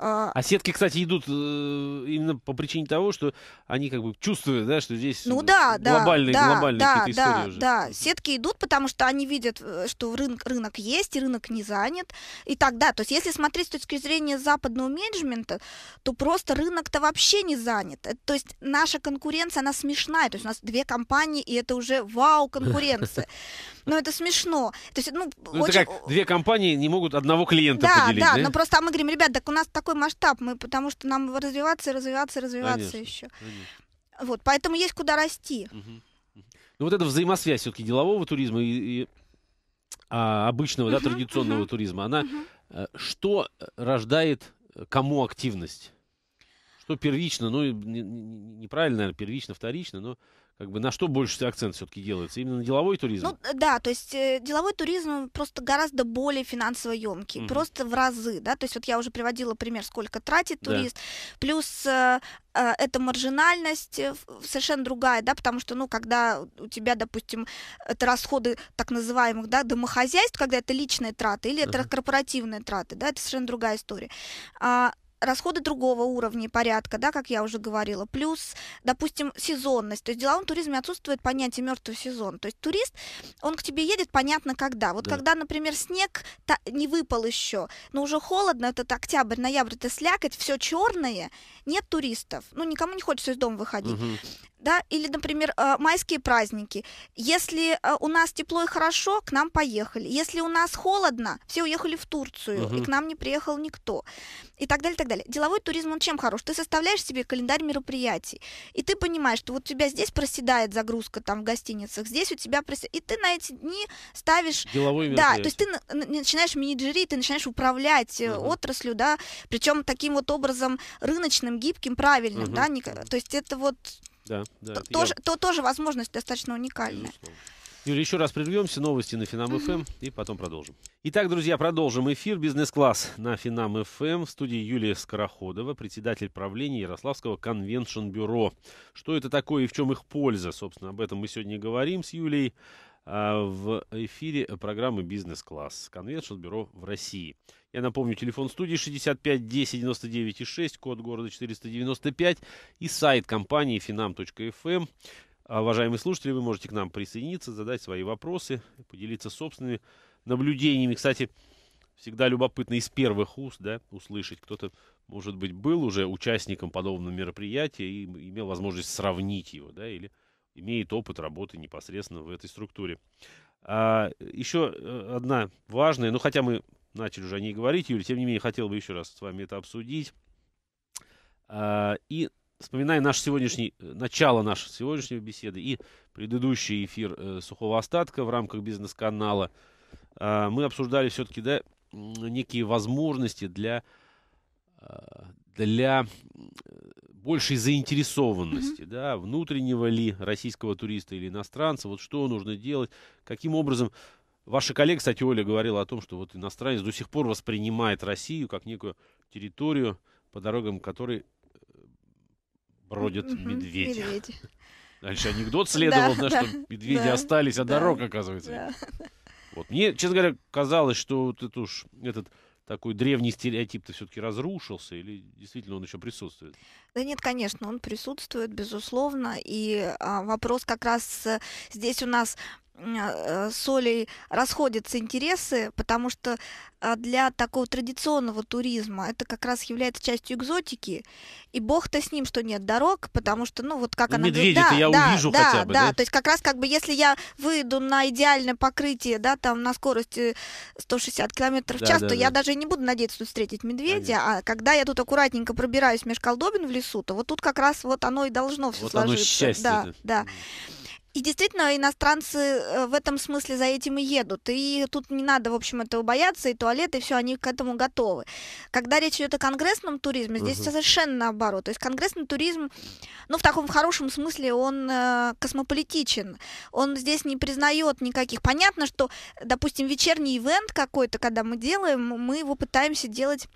а, а, сетки, кстати, идут э, именно по причине того, что они как бы чувствуют, да, что здесь ну, да, глобальные, да, глобальные да, какие-то да, истории да, уже. Да, сетки идут, потому что они видят, э, что рынок, рынок есть, и рынок не занят. И так, да, то есть если смотреть с точки зрения западного менеджмента, то просто рынок-то вообще не занят. Э, то есть наша конкуренция, она смешная. То есть у нас две компании, и это уже вау, конкуренция. (laughs) Но это смешно. То есть, ну, ну очень... это как две компании не могут одного клиента да, поделить. Да, да, но просто а мы говорим, ребят, так у нас так такой масштаб, мы, потому что нам развиваться, развиваться, развиваться конечно, еще. Конечно. Вот, поэтому есть куда расти. Угу. Ну вот эта взаимосвязь все-таки делового туризма и, и а, обычного, uh да, традиционного uh туризма, она uh что э, рождает э, кому активность? Что первично, ну неправильно, наверное, первично, вторично, но как бы на что больше акцент все-таки делается? Именно на деловой туризм? Ну, э, да, то есть э, деловой туризм просто гораздо более финансово емкий, mm-hmm. просто в разы, да, то есть вот я уже приводила пример, сколько тратит турист, да. плюс э, э, эта маржинальность э, совершенно другая, да, потому что, ну, когда у тебя, допустим, это расходы так называемых, да, домохозяйств, когда это личные траты или uh-huh. это корпоративные траты, да, это совершенно другая история. А, расходы другого уровня порядка, да, как я уже говорила, плюс, допустим, сезонность. То есть в деловом туризме отсутствует понятие мертвый сезон. То есть турист, он к тебе едет, понятно, когда. Вот да. когда, например, снег не выпал еще, но уже холодно, этот октябрь, ноябрь, это слякоть, все черное, нет туристов. Ну, никому не хочется из дома выходить. Угу да, или, например, э, майские праздники. Если э, у нас тепло и хорошо, к нам поехали. Если у нас холодно, все уехали в Турцию, угу. и к нам не приехал никто. И так далее, и так далее. Деловой туризм, он чем хорош? Ты составляешь себе календарь мероприятий, и ты понимаешь, что вот у тебя здесь проседает загрузка там в гостиницах, здесь у тебя проседает, и ты на эти дни ставишь... Деловые Да, то есть ты начинаешь менеджерить, ты начинаешь управлять угу. отраслью, да, причем таким вот образом рыночным, гибким, правильным, угу. да, то есть это вот да, да. То, тоже, я... то тоже возможность достаточно уникальная. Безусловно. Юля, еще раз прервемся, новости на Финам ФМ эм. и потом продолжим. Итак, друзья, продолжим эфир «Бизнес-класс» на Финам ФМ эм. в студии Юлия Скороходова, председатель правления Ярославского конвеншн-бюро. Что это такое и в чем их польза? Собственно, об этом мы сегодня говорим с Юлей. А, в эфире программы «Бизнес-класс» Конвеншн-бюро в России. Я напомню, телефон студии 65 10 99 6, код города 495 и сайт компании finam.fm. Эм. Уважаемые слушатели, вы можете к нам присоединиться, задать свои вопросы, поделиться собственными наблюдениями. Кстати, всегда любопытно из первых уст да, услышать. Кто-то, может быть, был уже участником подобного мероприятия и имел возможность сравнить его, да, или имеет опыт работы непосредственно в этой структуре. А, еще э, одна важная, ну хотя мы начали уже о ней говорить, Юрий, тем не менее, хотел бы еще раз с вами это обсудить. А, и вспоминая наш сегодняшний, э, начало нашей сегодняшней беседы и предыдущий эфир э, «Сухого остатка» в рамках бизнес-канала, э, мы обсуждали все-таки да, некие возможности для, э, для большей заинтересованности, mm-hmm. да, внутреннего ли российского туриста или иностранца, вот что нужно делать, каким образом... Ваша коллега, кстати, Оля говорила о том, что вот иностранец до сих пор воспринимает Россию как некую территорию, по дорогам которой э, бродят mm-hmm. медведи. медведи. (laughs) Дальше анекдот следовал, да, да, да медведи да, остались, а да, дорог, оказывается. Да. Вот. Мне, честно говоря, казалось, что вот это уж этот такой древний стереотип-то все-таки разрушился или действительно он еще присутствует? Да нет, конечно, он присутствует, безусловно. И а, вопрос как раз э, здесь у нас Э, э, с Олей расходятся интересы, потому что э, для такого традиционного туризма это как раз является частью экзотики. И бог-то с ним, что нет дорог, потому что, ну, вот как ну, она медведя то да, я да, увижу да, хотя бы, да, да, то есть как раз как бы если я выйду на идеальное покрытие, да, там на скорости 160 км в час, да, то да. я даже не буду надеяться тут встретить медведя, Конечно. а когда я тут аккуратненько пробираюсь меж колдобин в лесу, то вот тут как раз вот оно и должно все вот сложиться. Оно счастье да, это. да. И действительно, иностранцы э, в этом смысле за этим и едут. И тут не надо, в общем, этого бояться, и туалет, и все, они к этому готовы. Когда речь идет о конгрессном туризме, здесь угу. совершенно наоборот. То есть конгрессный туризм, ну, в таком хорошем смысле, он э, космополитичен. Он здесь не признает никаких. Понятно, что, допустим, вечерний ивент какой-то, когда мы делаем, мы его пытаемся делать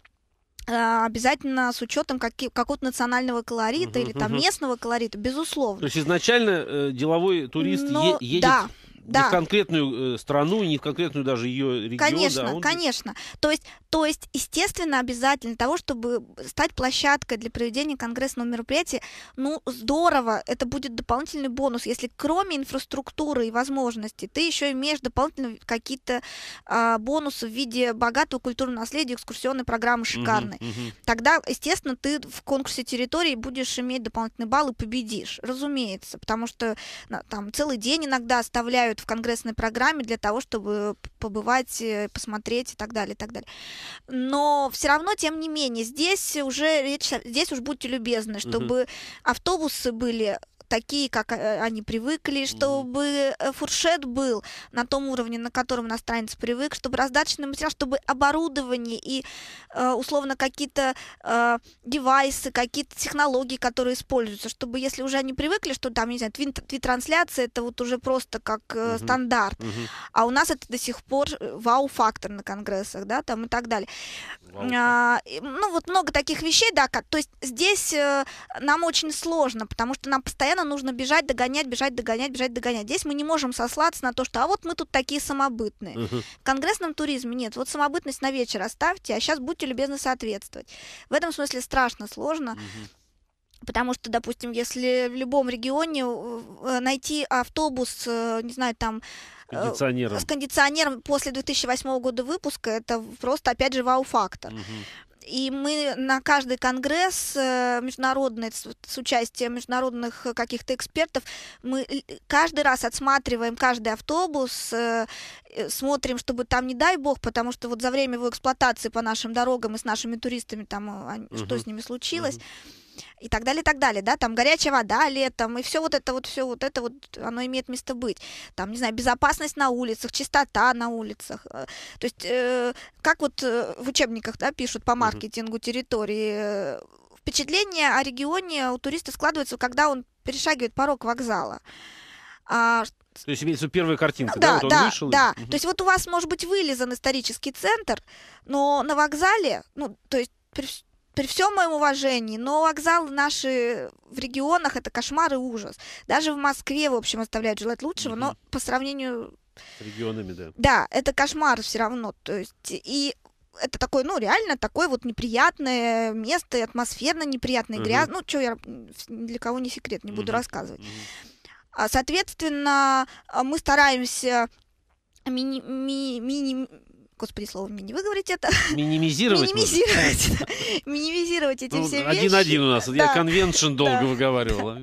а, обязательно с учетом какого-то национального колорита uh-huh, или там uh-huh. местного колорита, безусловно. То есть изначально э, деловой турист Но, е- едет да да. не в конкретную э, страну, не в конкретную даже ее регион. Конечно, да, он... конечно. То есть, то есть, естественно, обязательно того, чтобы стать площадкой для проведения конгрессного мероприятия, ну, здорово, это будет дополнительный бонус, если кроме инфраструктуры и возможностей, ты еще имеешь дополнительно какие-то а, бонусы в виде богатого культурного наследия, экскурсионной программы шикарной. Угу, угу. Тогда, естественно, ты в конкурсе территории будешь иметь дополнительные баллы и победишь, разумеется, потому что там целый день иногда оставляют включают в конгрессной программе для того, чтобы побывать, э, посмотреть и так далее, и так далее. Но все равно, тем не менее, здесь уже речь, здесь уж будьте любезны, чтобы угу. автобусы были такие, как э, они привыкли, чтобы э, фуршет был на том уровне, на котором иностранец привык, чтобы раздаточный материал, чтобы оборудование и, э, условно, какие-то девайсы, какие-то технологии, которые используются, чтобы если уже они привыкли, что там, не знаю, твит-трансляция, это вот уже просто как угу. стандарт, угу. а у нас это до сих пор вау-фактор на конгрессах, да, там и так далее. А, ну, вот много таких вещей, да, как, то есть здесь нам очень сложно, потому что нам постоянно постоянно нужно бежать, догонять, бежать, догонять, бежать, догонять. Здесь мы не можем сослаться на то, что а вот мы тут такие самобытные. Угу. В конгрессном туризме нет. Вот самобытность на вечер оставьте, а сейчас будьте любезны соответствовать. В этом смысле страшно сложно. Угу. Потому что, допустим, если в любом регионе э, э, найти автобус, э, не знаю, там кондиционером. с кондиционером после 2008 года выпуска, это просто, опять же, вау-фактор. Угу. И мы на каждый конгресс э, международный, с участием международных э, каких-то экспертов, мы э, каждый раз отсматриваем каждый автобус, смотрим, чтобы там, не дай бог, потому что вот за время его эксплуатации по нашим дорогам и с нашими туристами там угу. что с ними случилось. Угу и так далее, и так далее, да, там горячая вода летом, и все вот это вот, все вот это вот, оно имеет место быть. Там, не знаю, безопасность на улицах, чистота на улицах. Э, то есть, э, как вот э, в учебниках, да, пишут по маркетингу территории, впечатление о регионе у туриста складывается, когда он перешагивает порог вокзала. А, то есть имеется первая картинка, ну, да? Да, вот да, вышел, да. И... То есть вот у вас может быть вылезан исторический центр, но на вокзале, ну, то есть при всем моем уважении, но вокзалы наши в регионах это кошмар и ужас. Даже в Москве, в общем, оставляют желать лучшего, mm-hmm. но по сравнению с регионами, да. Да, это кошмар все равно. То есть и это такое, ну, реально такое вот неприятное место, атмосферно неприятное, uh-huh. грязное. Ну, что я для кого не секрет, не uh-huh. буду рассказывать. Uh-huh. Соответственно, а, мы стараемся мини- ми- мини- господи, слово мне не выговорить это. Минимизировать. Минимизировать. Минимизировать эти ну, все вещи. Один-один у нас. Я конвеншн долго выговаривала.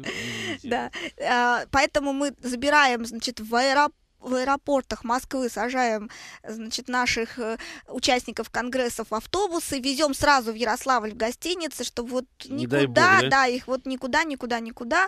Да. (laughs) А, поэтому мы забираем, значит, в аэропорт в аэропортах Москвы сажаем значит, наших э, участников конгрессов в автобусы, везем сразу в Ярославль в гостиницы, чтобы вот никуда, бог, да? да, их вот никуда, никуда, никуда.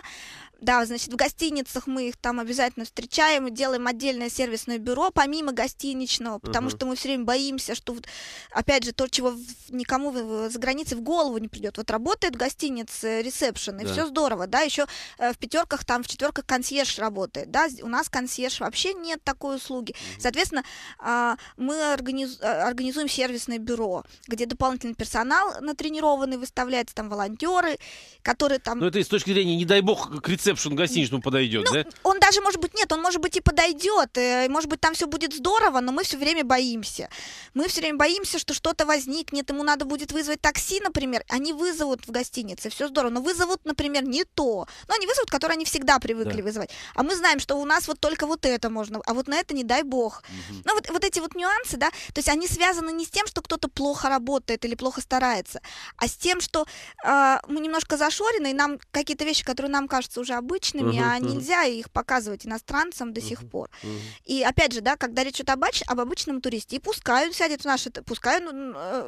Да, значит, в гостиницах мы их там обязательно встречаем и делаем отдельное сервисное бюро, помимо гостиничного, потому uh-huh. что мы все время боимся, что, вот, опять же, то, чего никому за границей в голову не придет. Вот работает гостиница, э, ресепшн, и да. все здорово, да, еще э, в пятерках, там, в четверках консьерж работает, да, у нас консьерж вообще нет такой услуги. Uh-huh. Соответственно, а, мы э, организуем сервисное бюро, где дополнительный персонал натренированный выставляется, там волонтеры, которые там... Ну, это с точки зрения, не дай бог, к рецепту ресепшн гостиничному подойдет, ну, да? Он даже, может быть, нет, он, может быть, и подойдет. Э, и, может быть, там все будет здорово, но мы все время боимся. Мы все время боимся, что что-то возникнет, ему надо будет вызвать такси, например. Они вызовут в гостинице, все здорово, но вызовут, например, не то. Но они вызовут, которое они всегда привыкли да. вызывать. А мы знаем, что у нас вот только вот это можно, а вот на это не дай бог. Угу. Ну, вот, вот эти вот нюансы, да, то есть они связаны не с тем, что кто-то плохо работает или плохо старается, а с тем, что э, мы немножко зашорены, и нам какие-то вещи, которые нам кажутся уже уже обычными, uh-huh, а uh-huh. нельзя их показывать иностранцам до uh-huh, сих пор. Uh-huh. И опять же, да, когда речь идет об, об обычном туристе, и пускай он сядет в наши, пускай ну,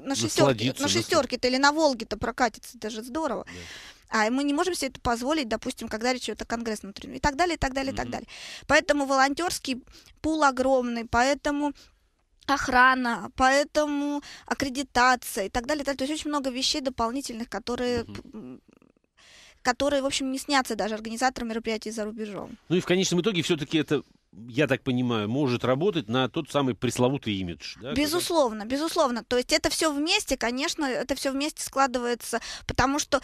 на шестерке, на шестерке-то или на Волге-то прокатится, даже здорово. Yeah. А мы не можем себе это позволить, допустим, когда речь идет о конгрессном туризме и так далее, и так далее, mm-hmm. и так далее. Поэтому волонтерский пул огромный, поэтому охрана, поэтому аккредитация и так далее. То есть очень много вещей дополнительных, которые mm-hmm которые, в общем, не снятся даже организаторам мероприятий за рубежом. Ну и в конечном итоге все-таки это я так понимаю, может работать на тот самый пресловутый имидж. Да, безусловно, когда... безусловно. То есть это все вместе, конечно, это все вместе складывается, потому что,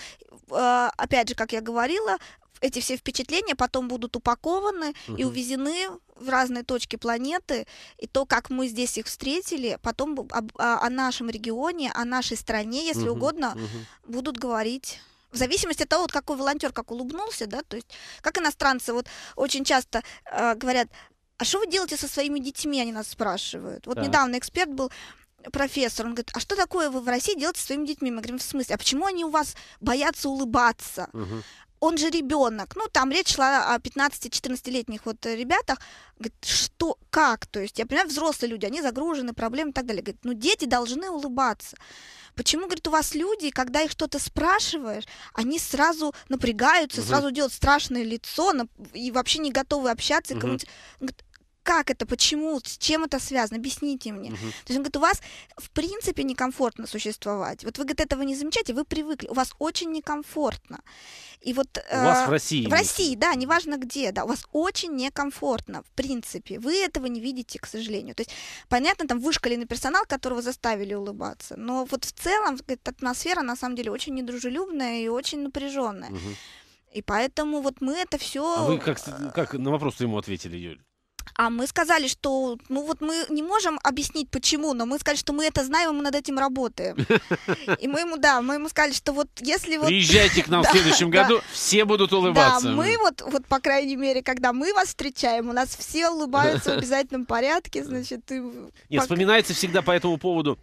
э, опять же, как я говорила, эти все впечатления потом будут упакованы угу. и увезены в разные точки планеты, и то, как мы здесь их встретили, потом о, а, о, нашем регионе, о нашей стране, если угу, угодно, угу. будут говорить в зависимости от того, вот какой волонтер как улыбнулся, да, то есть как иностранцы вот очень часто э, говорят, а что вы делаете со своими детьми, они нас спрашивают. Вот да. недавно эксперт был, профессор, он говорит, а что такое вы в России делаете со своими детьми? Мы говорим, в смысле, а почему они у вас боятся улыбаться? Угу. Он же ребенок. Ну, там речь шла о 15-14-летних вот э, ребятах. Говорит, что, как? То есть, я понимаю, взрослые люди, они загружены, проблемы и так далее. Говорит, ну, дети должны улыбаться. Почему, говорит, у вас люди, когда их что-то спрашиваешь, они сразу напрягаются, угу. сразу делают страшное лицо и вообще не готовы общаться. Угу. Говорит, как это, почему, с чем это связано, объясните мне. Угу. То есть он говорит, у вас в принципе некомфортно существовать. Вот вы, говорит, этого не замечаете, вы привыкли, у вас очень некомфортно. И вот, у э, вас в России. В России, да, неважно где, да, у вас очень некомфортно, в принципе. Вы этого не видите, к сожалению. То есть, понятно, там вышкаленный персонал, которого заставили улыбаться, но вот в целом говорит, атмосфера на самом деле очень недружелюбная и очень напряженная. Угу. И поэтому вот мы это все. А вы как, как на вопрос ему ответили, Юль? А мы сказали, что, ну вот мы не можем объяснить почему, но мы сказали, что мы это знаем, и мы над этим работаем. И мы ему, да, мы ему сказали, что вот если вот... Приезжайте к нам в (laughs) следующем году, все будут улыбаться. Да, мы вот, вот по крайней мере, когда мы вас встречаем, у нас все улыбаются в (laughs) обязательном порядке, значит, и... Нет, вспоминается всегда по этому поводу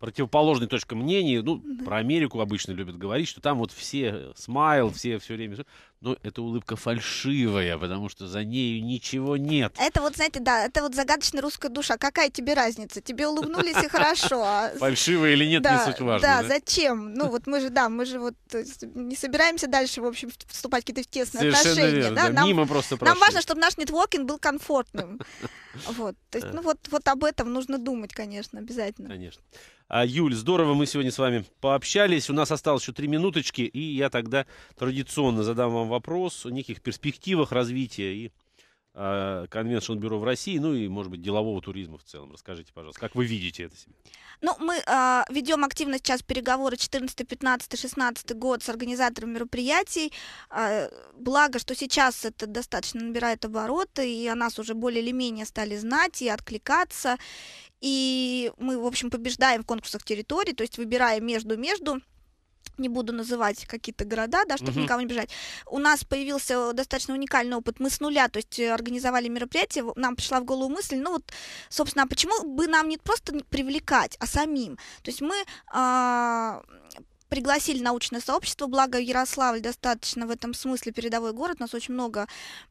противоположной точка мнения, ну, да. про Америку обычно любят говорить, что там вот все э, смайл, все все время но ну, эта улыбка фальшивая, потому что за нею ничего нет. Это вот, знаете, да, это вот загадочная русская душа. Какая тебе разница? Тебе улыбнулись и хорошо. А (laughs) фальшивая или нет, не суть важно. Да, зачем? Ну вот мы же, да, мы же вот не собираемся дальше, в общем, вступать какие-то тесные отношения. Мимо просто Нам важно, чтобы наш нетворкинг был комфортным. Вот, то есть, э. ну вот, вот об этом нужно думать, конечно, обязательно. Конечно. А, Юль, здорово мы сегодня с вами пообщались. У нас осталось еще три минуточки, и я тогда традиционно задам вам вопрос о неких перспективах развития и а, конвеншн-бюро в России, ну и, может быть, делового туризма в целом. Расскажите, пожалуйста, как вы видите это себе? Ну, мы э, а, ведем активно сейчас переговоры 14, 15, 16 год с организаторами мероприятий. Э, благо, что сейчас это достаточно набирает обороты, и о нас уже более или менее стали знать и откликаться. И мы, в общем, побеждаем в конкурсах территории, то есть выбираем между-между не буду называть какие-то города, да, чтобы uh-huh. никого не бежать. У нас появился достаточно уникальный опыт. Мы с нуля, то есть э, организовали мероприятие, нам пришла в голову мысль, ну вот, собственно, а почему бы нам не просто привлекать, а самим. То есть мы а, пригласили научное сообщество, благо Ярославль достаточно в этом смысле передовой город, у нас очень много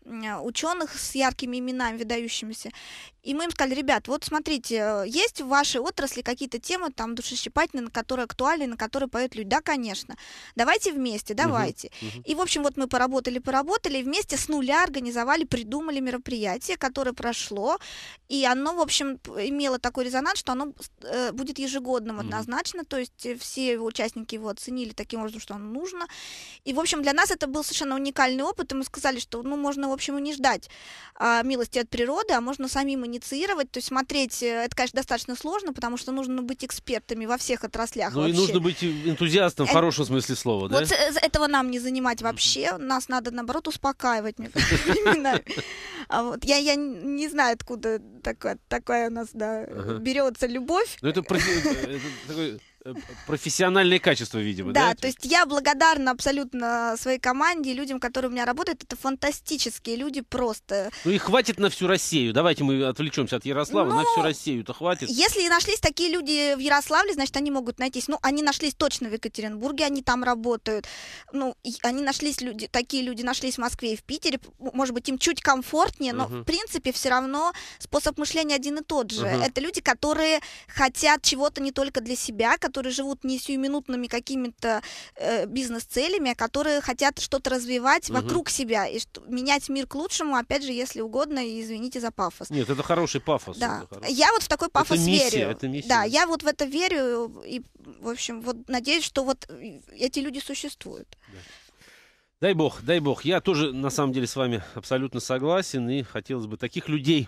э, ученых с яркими именами, выдающимися. И мы им сказали, ребят, вот смотрите, э, есть в вашей отрасли какие-то темы там душесчипательные, на которые актуальны, на которые поют люди? Да, конечно. Давайте вместе, давайте. Угу, угу. И, в общем, вот мы поработали, поработали, и вместе с нуля организовали, придумали мероприятие, которое прошло, и оно, в общем, имело такой резонанс, что оно э, будет ежегодным угу. однозначно, то есть э, все участники его оценили таким образом, что оно нужно. И, в общем, для нас это был совершенно уникальный опыт, и мы сказали, что, ну, можно, в общем, и не ждать э, милости от природы, а можно самим инициировать, то есть смотреть, э, это, конечно, достаточно сложно, потому что нужно быть экспертами во всех отраслях. Ну вообще. и нужно быть энтузиастом это... в хорошем смысле слова, да? Вот этого нам не занимать вообще, нас надо, наоборот, успокаивать. (laughs) А я не знаю, откуда такая у нас берется любовь. Ну это такой Э, профессиональные качества, видимо. Да, да, то есть я благодарна абсолютно своей команде, людям, которые у меня работают. Это фантастические люди просто. Ну и хватит на всю Россию. Давайте мы отвлечемся от Ярослава. Но... На всю ну, Россию-то хватит. Если нашлись такие люди в Ярославле, значит, они могут найтись. Ну, они нашлись точно в Екатеринбурге, они там работают. Ну, они нашлись люди, такие люди нашлись в Москве и в Питере. Может быть, им чуть комфортнее, но, uh-huh. в принципе, все равно способ мышления один и тот же. Uh-huh. Это люди, которые хотят чего-то не только для себя, которые живут не сиюминутными какими-то э, бизнес-целями, а которые хотят что-то развивать угу. вокруг себя и что, менять мир к лучшему, опять же, если угодно, и извините за пафос. Нет, это хороший пафос. Да. Хороший. Я вот в такой пафос это миссия, верю. Это миссия. Да, я вот в это верю и, в общем, вот надеюсь, что вот э, эти люди существуют. Да. Дай бог, дай бог. Я тоже, на самом деле, с вами абсолютно согласен, и хотелось бы таких людей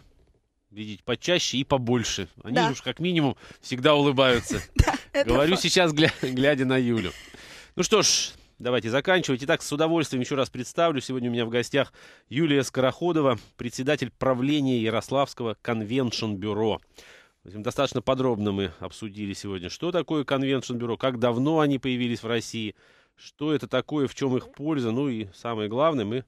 видеть почаще и побольше. Они да. уж как минимум всегда улыбаются. (laughs) Говорю сейчас, глядя на Юлю. Ну что ж, давайте заканчивать. Итак, с удовольствием еще раз представлю. Сегодня у меня в гостях Юлия Скороходова, председатель правления Ярославского конвеншн-бюро. Достаточно подробно мы обсудили сегодня, что такое конвеншн-бюро, как давно они появились в России, что это такое, в чем их польза, ну и самое главное, мы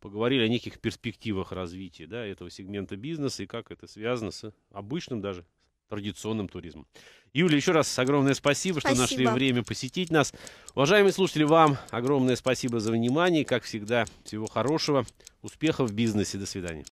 поговорили о неких перспективах развития да, этого сегмента бизнеса и как это связано с обычным даже традиционным туризмом. Юля, еще раз огромное спасибо, спасибо, что нашли время посетить нас. Уважаемые слушатели, вам огромное спасибо за внимание. Как всегда, всего хорошего, успехов в бизнесе. До свидания.